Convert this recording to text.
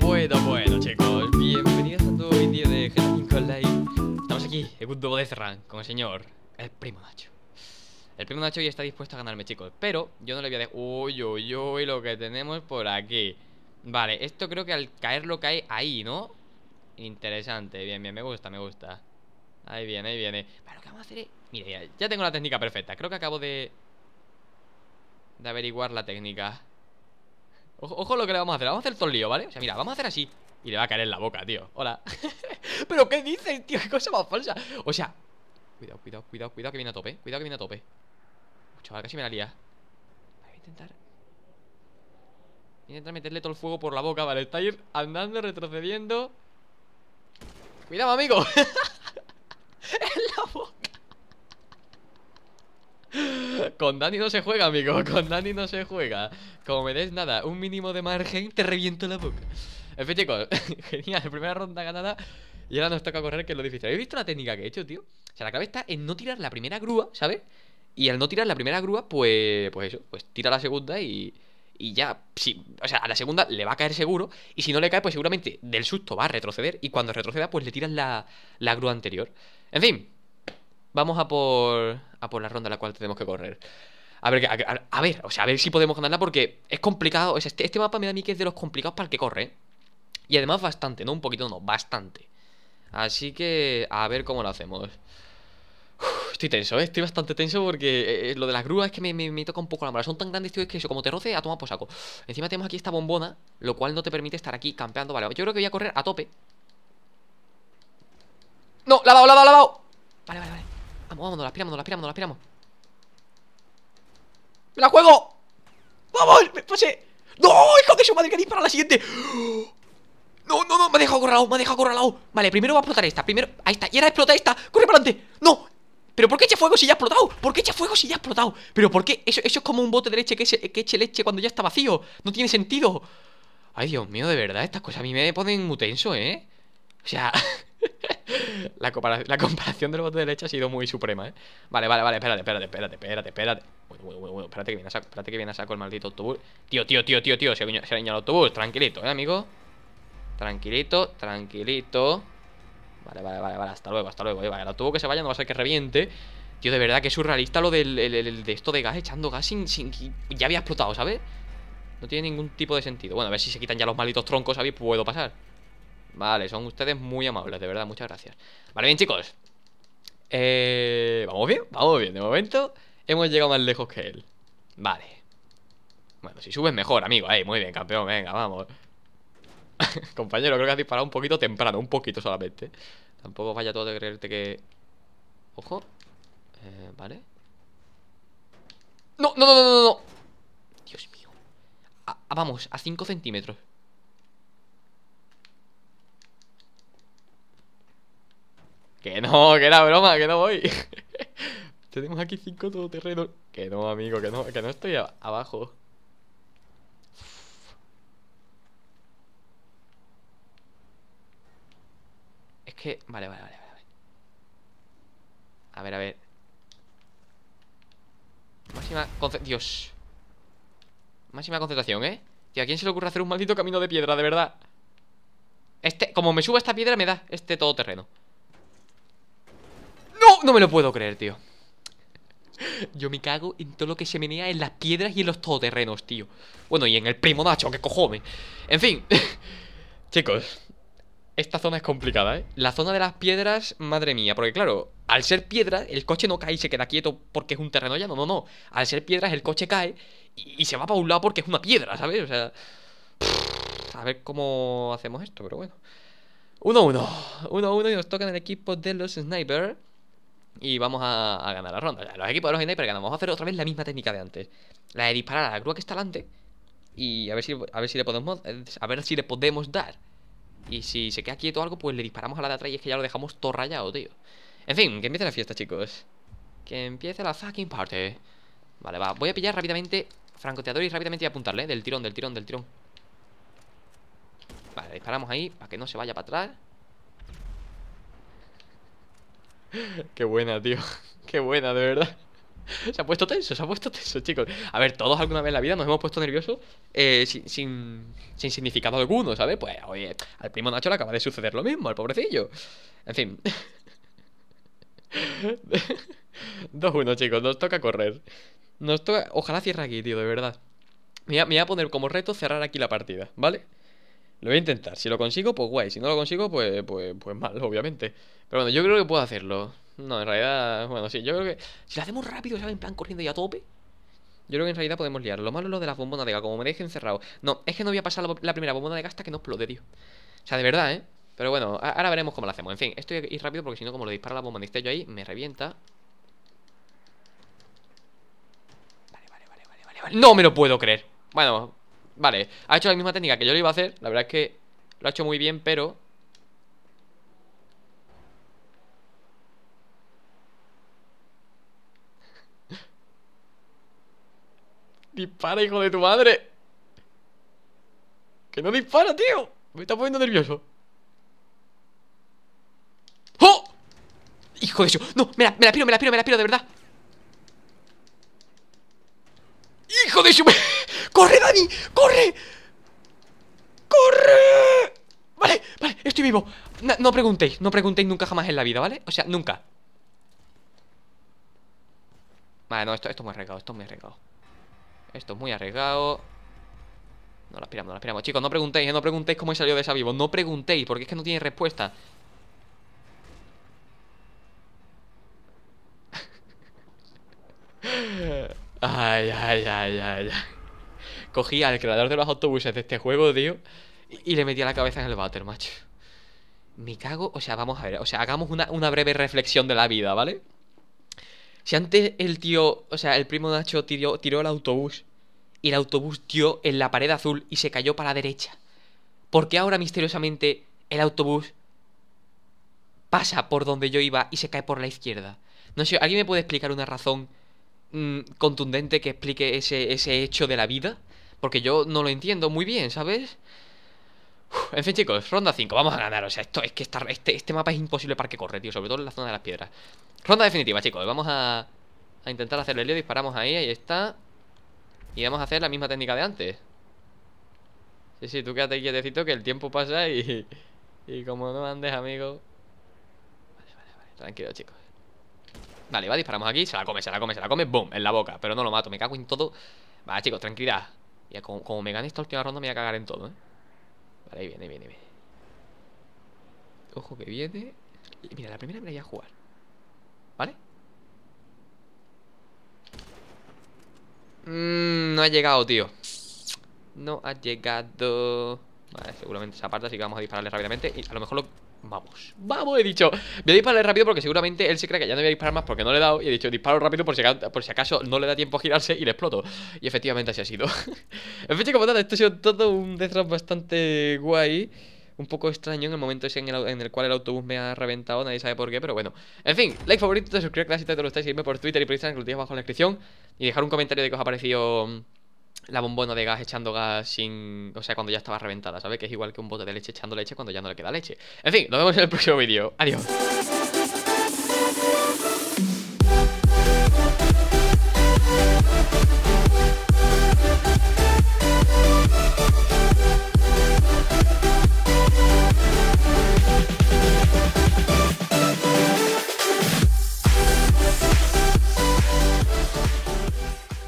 Bueno, bueno, chicos. Bienvenidos a un nuevo vídeo de Halloween con Live. Estamos aquí, el Good Double Death con el señor, el primo Nacho. El primo Nacho ya está dispuesto a ganarme, chicos. Pero yo no le voy a dejar. Uy, uy, uy, lo que tenemos por aquí. Vale, esto creo que al caer caerlo cae ahí, ¿no? Interesante, bien, bien, me gusta, me gusta. Ahí viene, ahí viene. Vale, lo que vamos a hacer es. Mira, ya, ya tengo la técnica perfecta. Creo que acabo de. de averiguar la técnica. Ojo, lo que le vamos a hacer. Vamos a hacer todo el lío, ¿vale? O sea, mira, vamos a hacer así. Y le va a caer en la boca, tío. Hola. ¿Pero qué dices, tío? Qué cosa más falsa. O sea, cuidado, cuidado, cuidado, cuidado que viene a tope. Cuidado que viene a tope. Chaval, casi me la lía. Voy a intentar. Voy a intentar meterle todo el fuego por la boca, vale. Está ir andando, retrocediendo. Cuidado, amigo. Con Dani no se juega, amigo. Con Dani no se juega. Como me des nada, un mínimo de margen, te reviento la boca. En fin, chicos, genial. Primera ronda ganada. Y ahora nos toca correr, que es lo difícil. ¿Habéis visto la técnica que he hecho, tío? O sea, la clave está en no tirar la primera grúa, ¿sabes? Y al no tirar la primera grúa, pues, pues eso, pues tira la segunda y, y ya, o sea, a la segunda le va a caer seguro, y si no le cae, pues seguramente del susto va a retroceder, y cuando retroceda, pues le tiras la, la grúa anterior. En fin, Vamos a por, a por la ronda a la cual tenemos que correr. A ver, a, ver, o sea, a ver si podemos ganarla porque es complicado. este, este mapa me da a mí que es de los complicados para el que corre. Y además bastante, no un poquito, no, bastante. Así que a ver cómo lo hacemos. estoy tenso, ¿eh? estoy bastante tenso porque eh, eh, lo de las grúas es que me, me, toca un poco la mala. Son tan grandes, tío, que eso, como te roce, a tomar por saco. Encima tenemos aquí esta bombona, lo cual no te permite estar aquí campeando. Vale, yo creo que voy a correr a tope. No, lavado, lavado, lavado. Vale, vale, vale. Vamos, vamos, la las piramos, las piramos, la juego! ¡Vamos! ¡Me pasé! ¡No! ¡Hijo de su madre! ¡Que dispara la siguiente! ¡No, no, no! ¡Me ha dejado corralado! ¡Me ha dejado corralado! Vale, primero va a explotar esta. Primero. Ahí está. Y ahora explota esta. ¡Corre para adelante! ¡No! ¿Pero por qué echa fuego si ya ha explotado? ¿Por qué echa fuego si ya ha explotado? ¿Pero por qué? Eso, eso es como un bote de leche que, que eche leche cuando ya está vacío. No tiene sentido. Ay, Dios mío, de verdad, estas cosas a mí me ponen muy tenso, ¿eh? O sea. La comparación, la comparación del bote de leche ha sido muy suprema, ¿eh? Vale, vale, vale, espérate, espérate, espérate, espérate, espérate. Uy, uy, uy, espérate que viene a saco, espérate que viene a saco el maldito autobús. Tío, tío, tío, tío, tío, se ha el autobús. Tranquilito, ¿eh, amigo? Tranquilito, tranquilito. Vale, vale, vale, vale, hasta luego, hasta luego, eh, Vale, el autobús que se vaya no va a ser que reviente. Tío, de verdad que es surrealista lo del de esto de gas, echando gas sin, sin... Ya había explotado, ¿sabes? No tiene ningún tipo de sentido. Bueno, a ver si se quitan ya los malditos troncos, ¿sabes? Puedo pasar. Vale, son ustedes muy amables, de verdad, muchas gracias. Vale, bien, chicos. Eh, vamos bien, vamos bien. De momento hemos llegado más lejos que él. Vale. Bueno, si subes mejor, amigo. Ahí, muy bien, campeón. Venga, vamos. Compañero, creo que has disparado un poquito temprano, un poquito solamente. Tampoco vaya todo de creerte que... Ojo. Eh, vale. No, no, no, no, no. Dios mío. vamos, a 5 centímetros. Que no, que era broma, que no voy. Tenemos aquí cinco todoterrenos. Que no, amigo, que no, que no estoy abajo. Es que... Vale, vale, vale, vale. A ver, a ver. Máxima concentración. Dios. Máxima concentración, ¿eh? ¿Y a quién se le ocurre hacer un maldito camino de piedra, de verdad? Este, como me suba esta piedra, me da este todoterreno no me lo puedo creer, tío. Yo me cago en todo lo que se menea en las piedras y en los todoterrenos, tío. Bueno, y en el primo Nacho, que cojones. En fin, chicos, esta zona es complicada, ¿eh? La zona de las piedras, madre mía, porque claro, al ser piedras, el coche no cae y se queda quieto porque es un terreno llano, no, no. no Al ser piedras, el coche cae y, se va para un lado porque es una piedra, ¿sabes? O sea, a ver cómo hacemos esto, pero bueno. 1-1, 1-1 y nos tocan el equipo de los snipers y vamos a, ganar la ronda. los equipos de los pero ganamos. Vamos a hacer otra vez la misma técnica de antes. La de disparar a la grúa que está delante. Y a ver si, a ver si le podemos. A ver si le podemos dar. Y si se queda quieto algo, pues le disparamos a la de atrás y es que ya lo dejamos todo rayado, tío. En fin, que empiece la fiesta, chicos. Que empiece la fucking party. Vale, va. Voy a pillar rápidamente francoteador y rápidamente y apuntarle. ¿eh? Del tirón, del tirón, del tirón. Vale, disparamos ahí para que no se vaya para atrás. Qué buena, tío. Qué buena, de verdad. Se ha puesto tenso, se ha puesto tenso, chicos. A ver, todos alguna vez en la vida nos hemos puesto nerviosos eh, sin, significado alguno, ¿sabes? Pues, oye, al primo Nacho le acaba de suceder lo mismo, al pobrecillo. En fin. 2-1, chicos, nos toca correr. Nos toca... Ojalá cierre aquí, tío, de verdad. me voy a poner como reto cerrar aquí la partida, ¿vale? Lo voy a intentar. Si lo consigo, pues guay. Si no lo consigo, pues, pues, pues mal, obviamente. Pero bueno, yo creo que puedo hacerlo. No, en realidad, bueno, sí, yo creo que. Si lo hacemos rápido, ¿sabes? En plan corriendo y a tope. Yo creo que en realidad podemos liar. Lo malo es lo de las bombonas de gas, como me deje encerrado. No, es que no voy a pasar la, primera bombona de gas hasta que no explode, tío. O sea, de verdad, ¿eh? Pero bueno, ahora veremos cómo lo hacemos. En fin, esto hay ir rápido porque si no, como lo dispara la bomba de yo ahí, me revienta. vale, vale, vale, vale, vale. No me lo puedo creer. Bueno, Vale, ha hecho la misma técnica que yo le iba a hacer La verdad es que lo ha hecho muy bien, pero Dispara, hijo de tu madre Que no dispara, tío Me está poniendo nervioso ¡Oh! Hijo de su...! No, me la, me piro, me la piro, me la piro, de verdad Hijo de su... ¡Corre, Dani! ¡Corre! ¡Corre! Vale, vale, estoy vivo no, preguntéis, no preguntéis nunca jamás en la vida, ¿vale? O sea, nunca Vale, no, esto, esto es muy arriesgado, esto es muy arriesgado Esto es muy arriesgado No la aspiramos, no la aspiramos Chicos, no preguntéis, ¿eh? no preguntéis cómo he salido de esa vivo No preguntéis, porque es que no tiene respuesta Ay, ay, ay, ay, ay cogía al creador de los autobuses de este juego, tío, y, le metía la cabeza en el váter, macho. Me cago, o sea, vamos a ver, o sea, hagamos una, breve reflexión de la vida, ¿vale? Si antes el tío, o sea, el primo Nacho tiró, tiró el autobús y el autobús dio en la pared azul y se cayó para la derecha, ¿por qué ahora misteriosamente el autobús pasa por donde yo iba y se cae por la izquierda? No sé, ¿alguien me puede explicar una razón mm, contundente que explique ese, ese hecho de la vida? Porque yo no lo entiendo muy bien, ¿sabes? en fin, chicos, ronda 5, vamos a ganar. O sea, esto es que este, este mapa es imposible para que corre, tío. Sobre todo en la zona de las piedras. Ronda definitiva, chicos. Vamos a, a intentar hacer el lío. Disparamos ahí, ahí está. Y vamos a hacer la misma técnica de antes. Sí, sí, tú quédate quietecito que el tiempo pasa y. Y como no andes, amigo. Vale, vale, vale. Tranquilo, chicos. Vale, va, disparamos aquí. Se la come, se la come, se la come. ¡Bum! en la boca. Pero no lo mato, me cago en todo. Vale, chicos, tranquilidad. Ya, como, me gane esta última ronda me voy a cagar en todo, ¿eh? Vale, ahí viene, viene, viene. Ojo que viene. Mira, la primera me la voy a jugar. ¿Vale? Mmm. no ha llegado, tío. No ha llegado. Vale, seguramente se aparta, así que vamos a dispararle rápidamente. Y a lo mejor lo vamos Vamos, he dicho, voy a dispararle rápido porque seguramente él se cree que ya no voy a disparar más porque no le he dado Y he dicho, disparo rápido por si, por si acaso no le da tiempo a girarse y le exploto Y efectivamente así ha sido En fin, como tal, pues esto ha sido todo un detrás bastante guay un poco extraño en el momento ese en el, cual el autobús me ha reventado, nadie sabe por qué, pero bueno. En fin, like favorito, suscríbete si te lo estáis, seguirme por Twitter y por Instagram, que lo tenéis abajo en la descripción, y dejar un comentario de que os ha parecido la bombona de gas echando gas sin. O sea, cuando ya estaba reventada, ¿sabes? Que es igual que un bote de leche echando leche cuando ya no le queda leche. En fin, nos vemos en el próximo vídeo. Adiós.